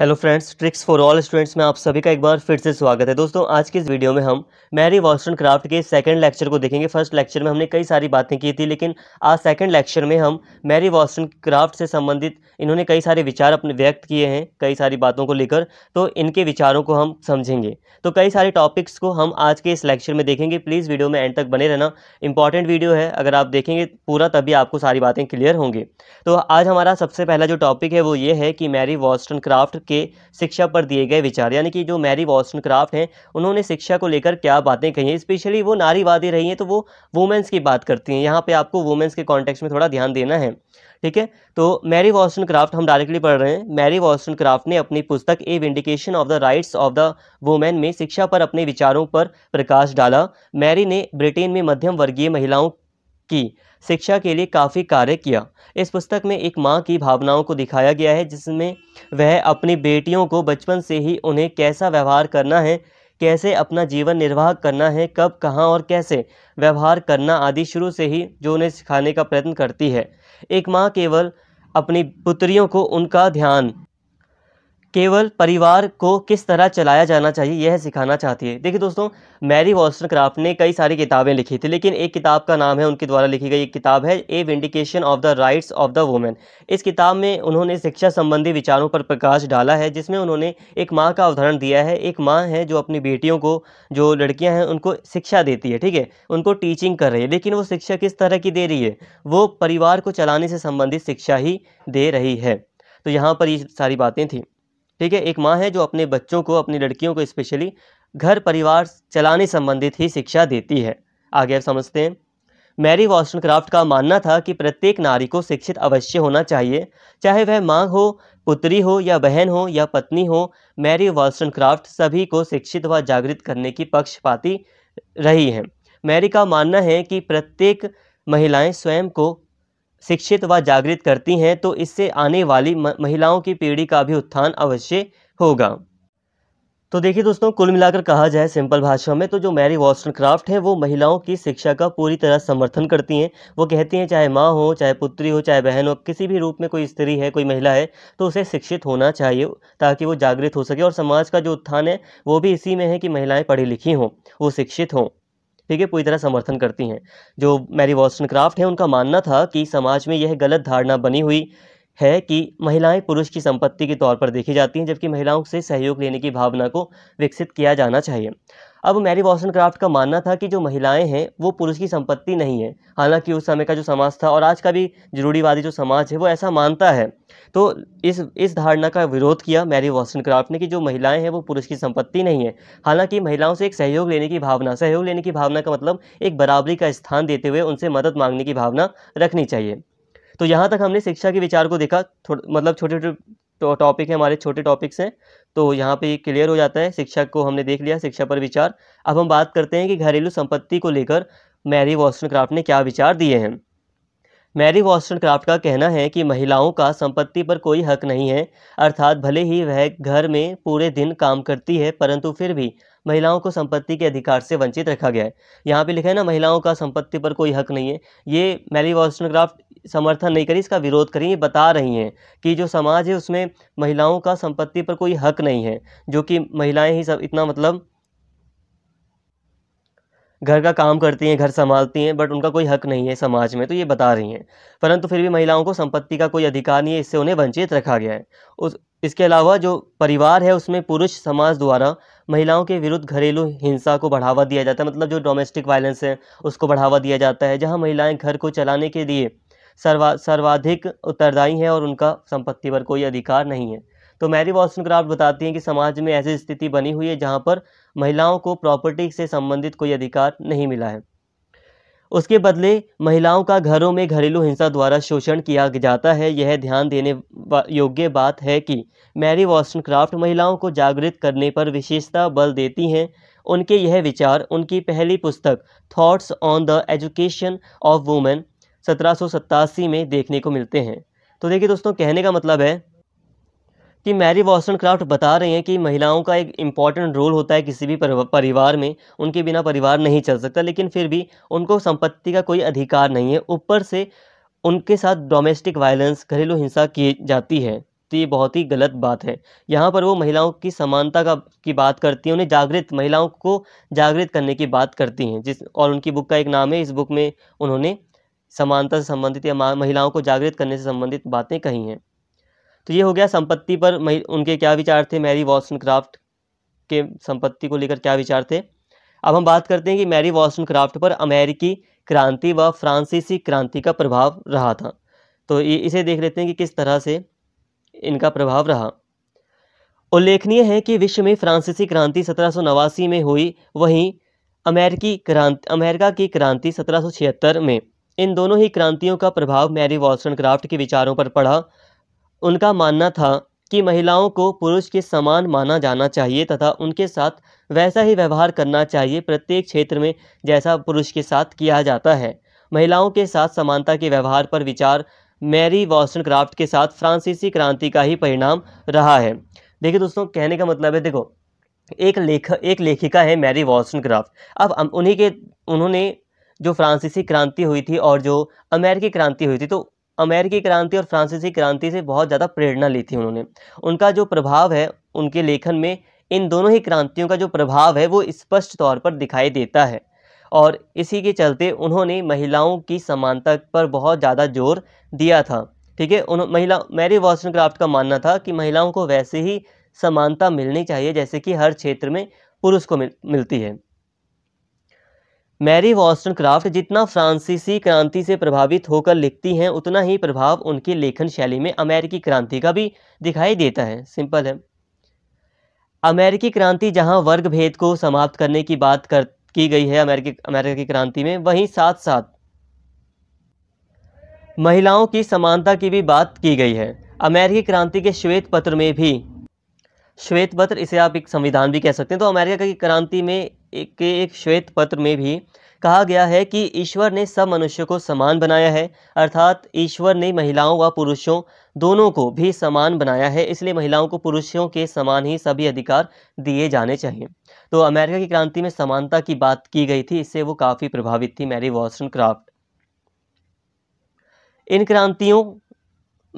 hello friends tricks for all students में आप सभी का एक बार फिर से स्वागत है दोस्तों आज की इस वीडियो में हम मैरी वॉस्टन क्राफ्ट के सेकंड लेक्चर को देखेंगे फर्स्ट लेक्चर में हमने कई सारी बातें की थी लेकिन आज सेकंड लेक्चर में हम मैरी वॉस्टन क्राफ्ट से संबंधित इन्होंने कई सारे विचार अपने व्यक्त किए हैं कई सारी बातों को लेकर तो इनके विचारों को हम समझेंगे तो कई सारे टॉपिक्स को हम आज के इस लेक्चर में देखेंगे प्लीज़ वीडियो में एंड तक बने रहना इंपॉर्टेंट वीडियो है अगर आप देखेंगे पूरा तभी आपको सारी बातें क्लियर होंगी तो आज हमारा सबसे पहला जो टॉपिक है वो ये है कि मैरी वॉस्टन क्राफ्ट के शिक्षा पर दिए गए विचार यानी कि जो मैरी वॉस्टन क्राफ्ट हैं उन्होंने शिक्षा को लेकर क्या बातें कही हैं स्पेशली वो नारीवादी रही हैं तो वो वुमेंस की बात करती हैं यहाँ पर आपको वुमेंस के कॉन्टेक्स्ट में थोड़ा ध्यान देना है ठीक है तो मैरी वॉस्टन क्राफ्ट हम डायरेक्टली पढ़ रहे हैं मैरी वॉस्टन क्राफ्ट ने अपनी पुस्तक a vindication of the rights of the women में शिक्षा पर अपने विचारों पर प्रकाश डाला मैरी ने ब्रिटेन में मध्यम वर्गीय महिलाओं की शिक्षा के लिए काफ़ी कार्य किया इस पुस्तक में एक माँ की भावनाओं को दिखाया गया है जिसमें वह अपनी बेटियों को बचपन से ही उन्हें कैसा व्यवहार करना है कैसे अपना जीवन निर्वाह करना है कब कहाँ और कैसे व्यवहार करना आदि शुरू से ही जो उन्हें सिखाने का प्रयत्न करती है एक माँ केवल अपनी पुत्रियों को उनका ध्यान केवल परिवार को किस तरह चलाया जाना चाहिए यह सिखाना चाहती है देखिए दोस्तों मैरी क्राफ्ट ने कई सारी किताबें लिखी थी लेकिन एक किताब का नाम है उनके द्वारा लिखी गई एक किताब है a vindication of the rights of the women इस किताब में उन्होंने शिक्षा संबंधी विचारों पर प्रकाश डाला है जिसमें उन्होंने एक माँ का उदाहरण दिया है एक माँ है जो अपनी बेटियों को जो लड़कियाँ हैं उनको शिक्षा देती है ठीक है उनको टीचिंग कर रही है लेकिन वो शिक्षा किस तरह की दे रही है वो परिवार को चलाने से संबंधित शिक्षा ही दे रही है तो यहाँ पर ये सारी बातें थी ठीक है एक माँ है जो अपने बच्चों को अपनी लड़कियों को स्पेशली घर परिवार चलाने संबंधित ही शिक्षा देती है आगे आप समझते हैं मैरी वॉस्टन क्राफ्ट का मानना था कि प्रत्येक नारी को शिक्षित अवश्य होना चाहिए चाहे वह माँ हो पुत्री हो या बहन हो या पत्नी हो मैरी वॉस्टन क्राफ्ट सभी को शिक्षित व जागृत करने की पक्षपाती रही हैं मैरी का मानना है कि प्रत्येक महिलाएं स्वयं को शिक्षित व जागृत करती हैं तो इससे आने वाली महिलाओं की पीढ़ी का भी उत्थान अवश्य होगा तो देखिए दोस्तों कुल मिलाकर कहा जाए सिंपल भाषा में तो जो मैरी वॉस्टन क्राफ्ट है वो महिलाओं की शिक्षा का पूरी तरह समर्थन करती हैं वो कहती हैं चाहे माँ हो चाहे पुत्री हो चाहे बहन हो किसी भी रूप में कोई स्त्री है कोई महिला है तो उसे शिक्षित होना चाहिए ताकि वो जागृत हो सके और समाज का जो उत्थान है वो भी इसी में है कि महिलाएँ पढ़ी लिखी हों वो शिक्षित हों ठीक है पूरी तरह समर्थन करती हैं जो मैरी वॉस्टन क्राफ्ट है उनका मानना था कि समाज में यह गलत धारणा बनी हुई है कि महिलाएं पुरुष की संपत्ति के तौर पर देखी जाती हैं जबकि महिलाओं से सहयोग लेने की भावना को विकसित किया जाना चाहिए अब मैरी वॉसन क्राफ्ट का मानना था कि जो महिलाएं हैं वो पुरुष की संपत्ति नहीं है हालांकि उस समय का जो समाज था और आज का भी जरूरीवादी जो समाज है वो ऐसा मानता है तो इस इस धारणा का विरोध किया मैरी वॉसन क्राफ्ट ने कि जो महिलाएं हैं वो पुरुष की संपत्ति नहीं है हालांकि महिलाओं से एक सहयोग लेने की भावना सहयोग लेने की भावना का मतलब एक बराबरी का स्थान देते हुए उनसे मदद मांगने की भावना रखनी चाहिए तो यहाँ तक हमने शिक्षा के विचार को देखा मतलब छोटे छोटे टॉपिक हैं हमारे छोटे टॉपिक्स हैं तो यहाँ पे क्लियर हो जाता है शिक्षा को हमने देख लिया शिक्षा पर विचार अब हम बात करते हैं कि घरेलू संपत्ति को लेकर मैरी वॉस्टन क्राफ्ट ने क्या विचार दिए हैं मैरी वॉस्टन क्राफ्ट का कहना है कि महिलाओं का संपत्ति पर कोई हक नहीं है अर्थात भले ही वह घर में पूरे दिन काम करती है परंतु फिर भी महिलाओं को संपत्ति के अधिकार से वंचित रखा गया है यहाँ पे लिखा है ना महिलाओं का संपत्ति पर कोई हक नहीं है ये मैली वॉस्टनक्राफ्ट समर्थन नहीं करी इसका विरोध करी ये बता रही हैं कि जो समाज है उसमें महिलाओं का संपत्ति पर कोई हक नहीं है जो कि महिलाएं ही सब इतना मतलब घर का काम करती हैं घर संभालती हैं बट उनका कोई हक नहीं है समाज में तो ये बता रही हैं परंतु फिर भी महिलाओं को संपत्ति का कोई अधिकार नहीं है इससे उन्हें वंचित रखा गया है उस इसके अलावा जो परिवार है उसमें पुरुष समाज द्वारा महिलाओं के विरुद्ध घरेलू हिंसा को बढ़ावा दिया जाता है मतलब जो डोमेस्टिक वायलेंस है उसको बढ़ावा दिया जाता है जहाँ महिलाएँ घर को चलाने के लिए सर्वा सर्वाधिक उत्तरदायी हैं और उनका संपत्ति पर कोई अधिकार नहीं है तो मैरी क्राफ्ट बताती हैं कि समाज में ऐसी स्थिति बनी हुई है जहाँ पर महिलाओं को प्रॉपर्टी से संबंधित कोई अधिकार नहीं मिला है उसके बदले महिलाओं का घरों में घरेलू हिंसा द्वारा शोषण किया जाता है यह ध्यान देने योग्य बात है कि मैरी वॉस्टन क्राफ्ट महिलाओं को जागृत करने पर विशेषता बल देती हैं उनके यह विचार उनकी पहली पुस्तक thoughts on the education of women सत्रह में देखने को मिलते हैं तो देखिए दोस्तों कहने का मतलब है कि मैरी वॉस्टन क्राफ्ट बता रही हैं कि महिलाओं का एक इम्पॉर्टेंट रोल होता है किसी भी परिवार में उनके बिना परिवार नहीं चल सकता लेकिन फिर भी उनको संपत्ति का कोई अधिकार नहीं है ऊपर से उनके साथ डोमेस्टिक वायलेंस घरेलू हिंसा की जाती है तो ये बहुत ही गलत बात है यहाँ पर वो महिलाओं की समानता का की बात करती हैं उन्हें जागृत महिलाओं को जागृत करने की बात करती हैं जिस और उनकी बुक का एक नाम है इस बुक में उन्होंने समानता से संबंधित या महिलाओं को जागृत करने से संबंधित बातें कही हैं तो ये हो गया संपत्ति पर उनके क्या विचार थे मैरी वॉसन क्राफ्ट के संपत्ति को लेकर क्या विचार थे अब हम बात करते हैं कि मैरी वॉल्सन क्राफ्ट पर अमेरिकी क्रांति व फ्रांसीसी क्रांति का प्रभाव रहा था तो ये इसे देख लेते हैं कि किस तरह से इनका प्रभाव रहा उल्लेखनीय है कि विश्व में फ्रांसीसी क्रांति सत्रह में हुई वहीं अमेरिकी क्रांति अमेरिका की क्रांति सत्रह में इन दोनों ही क्रांतियों का प्रभाव मैरी वॉल्सन क्राफ्ट के विचारों पर पड़ा उनका मानना था कि महिलाओं को पुरुष के समान माना जाना चाहिए तथा उनके साथ वैसा ही व्यवहार करना चाहिए प्रत्येक क्षेत्र में जैसा पुरुष के साथ किया जाता है महिलाओं के साथ समानता के व्यवहार पर विचार मैरी वॉस्टन क्राफ्ट के साथ फ्रांसीसी क्रांति का ही परिणाम रहा है देखिए दोस्तों कहने का मतलब है देखो एक लेख एक लेखिका है मैरी वॉस्टन क्राफ्ट अब उन्हीं के उन्होंने जो फ्रांसीसी क्रांति हुई थी और जो अमेरिकी क्रांति हुई थी तो अमेरिकी क्रांति और फ्रांसीसी क्रांति से बहुत ज़्यादा प्रेरणा ली थी उन्होंने उनका जो प्रभाव है उनके लेखन में इन दोनों ही क्रांतियों का जो प्रभाव है वो स्पष्ट तौर पर दिखाई देता है और इसी के चलते उन्होंने महिलाओं की समानता पर बहुत ज़्यादा जोर दिया था ठीक है उन महिला मैरी क्राफ्ट का मानना था कि महिलाओं को वैसे ही समानता मिलनी चाहिए जैसे कि हर क्षेत्र में पुरुष को मिल, मिलती है मैरी वॉस्टन क्राफ्ट जितना फ्रांसीसी क्रांति से प्रभावित होकर लिखती हैं उतना ही प्रभाव उनकी लेखन शैली में अमेरिकी क्रांति का भी दिखाई देता है सिंपल है अमेरिकी क्रांति जहां वर्ग भेद को समाप्त करने की बात कर की गई है अमेरिकी अमेरिका की क्रांति में वहीं साथ साथ महिलाओं की समानता की भी बात की गई है अमेरिकी क्रांति के श्वेत पत्र में भी श्वेत पत्र इसे आप एक संविधान भी कह सकते हैं तो अमेरिका की क्रांति में एक एक श्वेत पत्र में भी कहा गया है कि ईश्वर ने सब मनुष्य को समान बनाया है अर्थात ईश्वर ने महिलाओं व पुरुषों दोनों को भी समान बनाया है इसलिए महिलाओं को पुरुषों के समान ही सभी अधिकार दिए जाने चाहिए तो अमेरिका की क्रांति में समानता की बात की गई थी इससे वो काफ़ी प्रभावित थी मैरी वॉस्टन क्राफ्ट इन क्रांतियों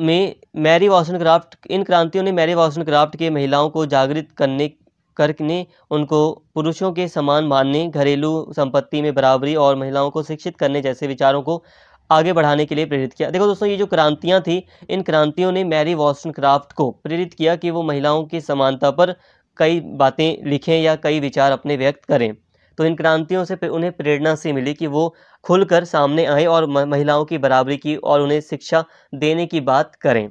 में मैरी वॉसन क्राफ्ट इन क्रांतियों ने मैरी वॉसन क्राफ्ट के महिलाओं को जागृत करने करने उनको पुरुषों के समान मानने घरेलू संपत्ति में बराबरी और महिलाओं को शिक्षित करने जैसे विचारों को आगे बढ़ाने के लिए प्रेरित किया देखो दोस्तों ये जो क्रांतियाँ थी इन क्रांतियों ने मैरी वॉस्टन क्राफ्ट को प्रेरित किया कि वो महिलाओं की समानता पर कई बातें लिखें या कई विचार अपने व्यक्त करें तो इन क्रांतियों से उन्हें प्रेरणा से मिली कि वो खुलकर सामने आए और महिलाओं की बराबरी की और उन्हें शिक्षा देने की बात करें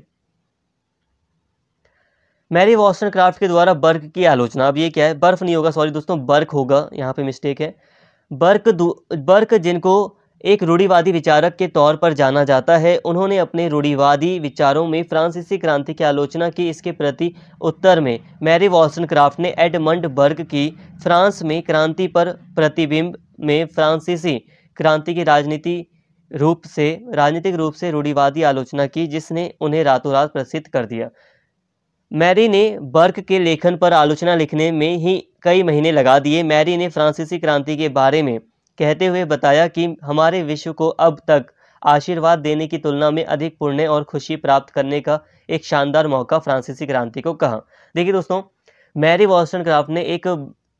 मैरी वॉस्टन क्राफ्ट के द्वारा बर्क की आलोचना अब ये क्या है बर्फ नहीं होगा सॉरी दोस्तों बर्क होगा यहाँ पे मिस्टेक है बर्क बर्क जिनको एक रूढ़ीवादी विचारक के तौर पर जाना जाता है उन्होंने अपने रूढ़ीवादी विचारों में फ्रांसीसी क्रांति की आलोचना की इसके प्रति उत्तर में मैरी वॉल्सन क्राफ्ट ने एडमंड बर्ग की फ्रांस में क्रांति पर प्रतिबिंब में फ्रांसीसी क्रांति की राजनीति रूप से राजनीतिक रूप से रूढ़ीवादी आलोचना की जिसने उन्हें रातों रात प्रसिद्ध कर दिया मैरी ने बर्क के लेखन पर आलोचना लिखने में ही कई महीने लगा दिए मैरी ने फ्रांसीसी क्रांति के बारे में कहते हुए बताया कि हमारे विश्व को अब तक आशीर्वाद देने की तुलना में अधिक पुण्य और खुशी प्राप्त करने का एक शानदार मौका फ्रांसीसी क्रांति को कहा देखिए दोस्तों मैरी वॉस्टन क्राफ्ट ने एक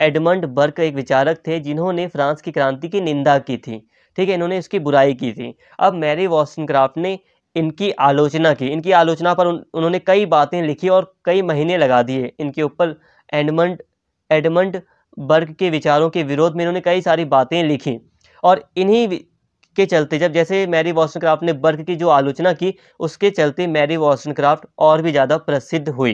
एडमंड बर्क एक विचारक थे जिन्होंने फ्रांस की क्रांति की निंदा की थी ठीक है इन्होंने इसकी बुराई की थी अब मैरी वॉस्टन क्राफ्ट ने इनकी आलोचना की इनकी आलोचना पर उन, उन्होंने कई बातें लिखी और कई महीने लगा दिए इनके ऊपर एडमंड एडमंड बर्ग के विचारों के विरोध में इन्होंने कई सारी बातें लिखी और इन्हीं के चलते जब जैसे मैरी क्राफ्ट ने बर्ग की जो आलोचना की उसके चलते मैरी क्राफ्ट और भी ज़्यादा प्रसिद्ध हुई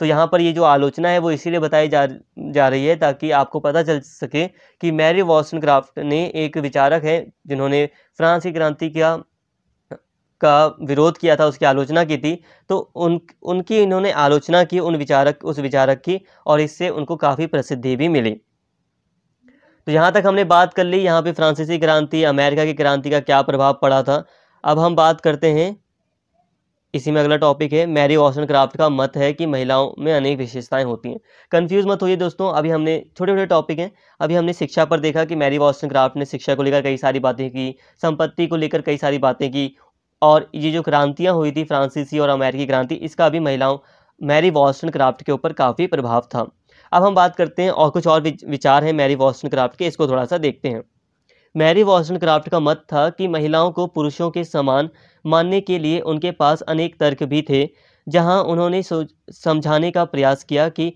तो यहाँ पर ये जो आलोचना है वो इसीलिए बताई जा जा रही है ताकि आपको पता चल सके कि मैरी क्राफ्ट ने एक विचारक है जिन्होंने फ्रांस की क्रांति का का विरोध किया था उसकी आलोचना की थी तो उन उनकी इन्होंने आलोचना की उन विचारक उस विचारक की और इससे उनको काफ़ी प्रसिद्धि भी मिली तो यहाँ तक हमने बात कर ली यहाँ पे फ्रांसीसी क्रांति अमेरिका की क्रांति का क्या प्रभाव पड़ा था अब हम बात करते हैं इसी में अगला टॉपिक है मैरी ऑसन क्राफ्ट का मत है कि महिलाओं में अनेक विशेषताएं होती हैं कंफ्यूज मत होइए दोस्तों अभी हमने छोटे छोटे टॉपिक हैं अभी हमने शिक्षा पर देखा कि मैरी वॉशन क्राफ्ट ने शिक्षा को लेकर कई सारी बातें की संपत्ति को लेकर कई सारी बातें की और ये जो क्रांतियाँ हुई थी फ्रांसीसी और अमेरिकी क्रांति इसका भी महिलाओं मैरी वॉस्टन क्राफ्ट के ऊपर काफ़ी प्रभाव था अब हम बात करते हैं और कुछ और विचार हैं मैरी वॉस्टन क्राफ्ट के इसको थोड़ा सा देखते हैं मैरी वॉस्टन क्राफ्ट का मत था कि महिलाओं को पुरुषों के समान मानने के लिए उनके पास अनेक तर्क भी थे जहां उन्होंने समझाने का प्रयास किया कि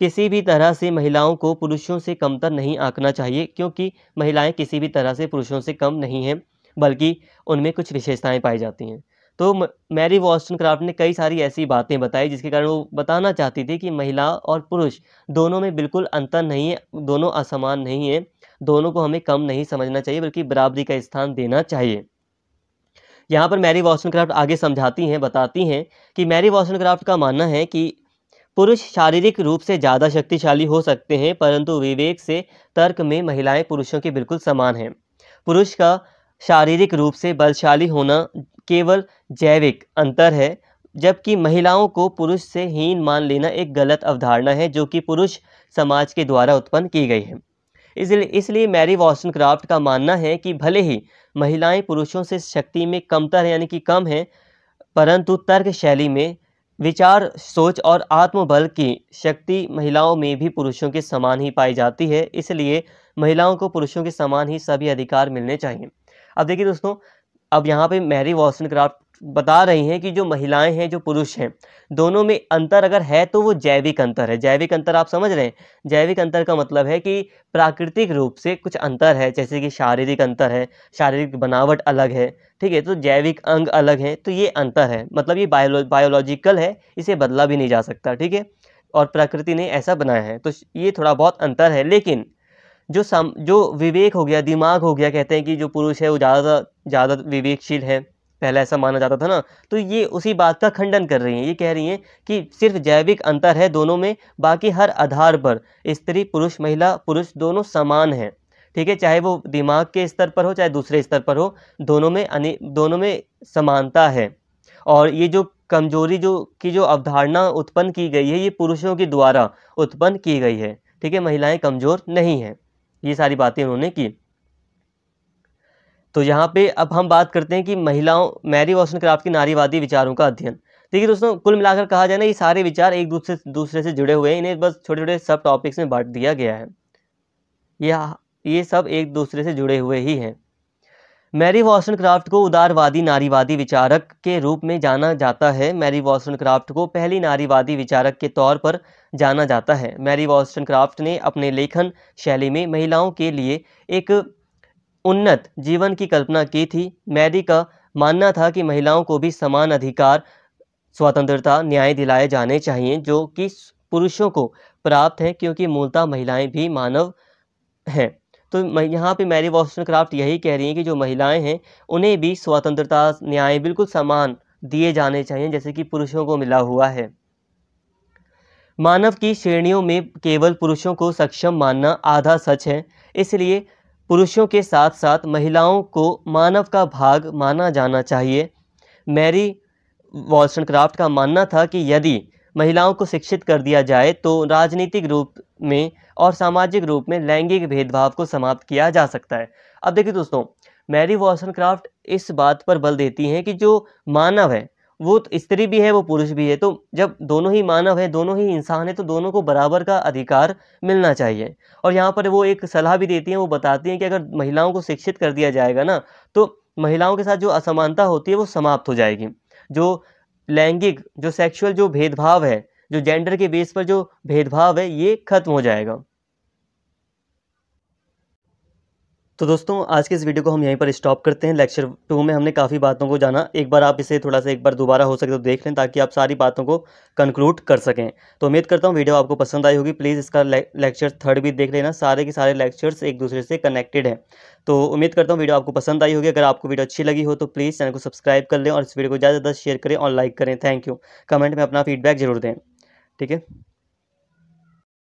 किसी भी तरह से महिलाओं को पुरुषों से कमतर नहीं आंकना चाहिए क्योंकि महिलाएं किसी भी तरह से पुरुषों से कम नहीं हैं बल्कि उनमें कुछ विशेषताएँ पाई जाती हैं तो मैरी वॉस्टन क्राफ्ट ने कई सारी ऐसी बातें बताई जिसके कारण वो बताना चाहती थी कि महिला और पुरुष दोनों में बिल्कुल अंतर नहीं है दोनों असमान नहीं है दोनों को हमें कम नहीं समझना चाहिए बल्कि बराबरी का स्थान देना चाहिए यहाँ पर मैरी वॉस्टन क्राफ्ट आगे समझाती हैं बताती हैं कि मैरी वॉस्टन क्राफ्ट का मानना है कि पुरुष शारीरिक रूप से ज़्यादा शक्तिशाली हो सकते हैं परंतु विवेक से तर्क में महिलाएं पुरुषों के बिल्कुल समान हैं पुरुष का शारीरिक रूप से बलशाली होना केवल जैविक अंतर है जबकि महिलाओं को पुरुष से हीन मान लेना एक गलत अवधारणा है जो कि पुरुष समाज के द्वारा उत्पन्न की गई है इसलिए इसलिए मैरी वॉसन क्राफ्ट का मानना है कि भले ही महिलाएं पुरुषों से शक्ति में कमतर यानी कि कम हैं परंतु तर्क शैली में विचार सोच और आत्मबल की शक्ति महिलाओं में भी पुरुषों के समान ही पाई जाती है इसलिए महिलाओं को पुरुषों के समान ही सभी अधिकार मिलने चाहिए अब देखिए दोस्तों अब यहाँ पे मैरी वॉसन क्राफ्ट बता रही हैं कि जो महिलाएं हैं जो पुरुष हैं दोनों में अंतर अगर है तो वो जैविक अंतर है जैविक अंतर आप समझ रहे हैं जैविक अंतर का मतलब है कि प्राकृतिक रूप से कुछ अंतर है जैसे कि शारीरिक अंतर है शारीरिक बनावट अलग है ठीक है तो जैविक अंग अलग हैं तो ये अंतर है मतलब ये बायोलॉ बायोलॉजिकल है इसे बदला भी नहीं जा सकता ठीक है और प्रकृति ने ऐसा बनाया है तो ये थोड़ा बहुत अंतर है लेकिन जो सम जो विवेक हो गया दिमाग हो गया कहते हैं कि जो पुरुष है वो ज़्यादा ज़्यादा विवेकशील है पहले ऐसा माना जाता था ना तो ये उसी बात का खंडन कर रही हैं ये कह रही हैं कि सिर्फ जैविक अंतर है दोनों में बाकी हर आधार पर स्त्री पुरुष महिला पुरुष दोनों समान हैं ठीक है चाहे वो दिमाग के स्तर पर हो चाहे दूसरे स्तर पर हो दोनों में अने दोनों में समानता है और ये जो कमजोरी जो की जो अवधारणा उत्पन्न की गई है ये पुरुषों के द्वारा उत्पन्न की गई है ठीक है महिलाएं कमज़ोर नहीं हैं ये सारी बातें उन्होंने की तो यहाँ पे अब हम बात करते हैं कि महिलाओं मैरी वॉशन क्राफ्ट की नारीवादी विचारों का अध्ययन देखिए दोस्तों कुल मिलाकर कहा जाए ना ये सारे विचार एक दूसरे दूसरे से जुड़े हुए हैं इन्हें बस छोटे छोटे सब टॉपिक्स में बांट दिया गया है यह ये सब एक दूसरे से जुड़े हुए ही हैं मैरी वॉसन क्राफ्ट को उदारवादी नारीवादी विचारक के रूप में जाना जाता है मैरी वॉसन क्राफ्ट को पहली नारीवादी विचारक के तौर पर जाना जाता है मैरी वॉसन क्राफ्ट ने अपने लेखन शैली में महिलाओं के लिए एक उन्नत जीवन की कल्पना की थी मैरी का मानना था कि महिलाओं को भी समान अधिकार स्वतंत्रता न्याय दिलाए जाने चाहिए जो कि पुरुषों को प्राप्त हैं क्योंकि मूलतः महिलाएं भी मानव हैं तो यहाँ पे मैरी वॉशन क्राफ्ट यही कह रही हैं कि जो महिलाएं हैं उन्हें भी स्वतंत्रता न्याय बिल्कुल समान दिए जाने चाहिए जैसे कि पुरुषों को मिला हुआ है मानव की श्रेणियों में केवल पुरुषों को सक्षम मानना आधा सच है इसलिए पुरुषों के साथ साथ महिलाओं को मानव का भाग माना जाना चाहिए मैरी वॉल्सन क्राफ्ट का मानना था कि यदि महिलाओं को शिक्षित कर दिया जाए तो राजनीतिक रूप में और सामाजिक रूप में लैंगिक भेदभाव को समाप्त किया जा सकता है अब देखिए दोस्तों मैरी वॉसन क्राफ्ट इस बात पर बल देती हैं कि जो मानव है वो तो स्त्री भी है वो पुरुष भी है तो जब दोनों ही मानव हैं दोनों ही इंसान हैं तो दोनों को बराबर का अधिकार मिलना चाहिए और यहाँ पर वो एक सलाह भी देती हैं वो बताती हैं कि अगर महिलाओं को शिक्षित कर दिया जाएगा ना तो महिलाओं के साथ जो असमानता होती है वो समाप्त हो जाएगी जो लैंगिक जो सेक्सुअल जो भेदभाव है जो जेंडर के बेस पर जो भेदभाव है ये खत्म हो जाएगा तो दोस्तों आज के इस वीडियो को हम यहीं पर स्टॉप करते हैं लेक्चर टू में हमने काफ़ी बातों को जाना एक बार आप इसे थोड़ा सा एक बार दोबारा हो सके तो देख लें ताकि आप सारी बातों को कंक्लूड कर सकें तो उम्मीद करता हूँ वीडियो आपको पसंद आई होगी प्लीज़ इसका लेक्चर थर्ड भी देख लेना सारे के सारे लेक्चर्स एक दूसरे से कनेक्टेड हैं तो उम्मीद करता हूँ वीडियो आपको पसंद आई होगी अगर आपको वीडियो अच्छी लगी हो तो प्लीज़ चैनल को सब्सक्राइब कर लें और इस वीडियो को ज़्यादा से ज़्यादा शेयर करें और लाइक करें थैंक यू कमेंट में अपना फीडबैक जरूर दें ठीक है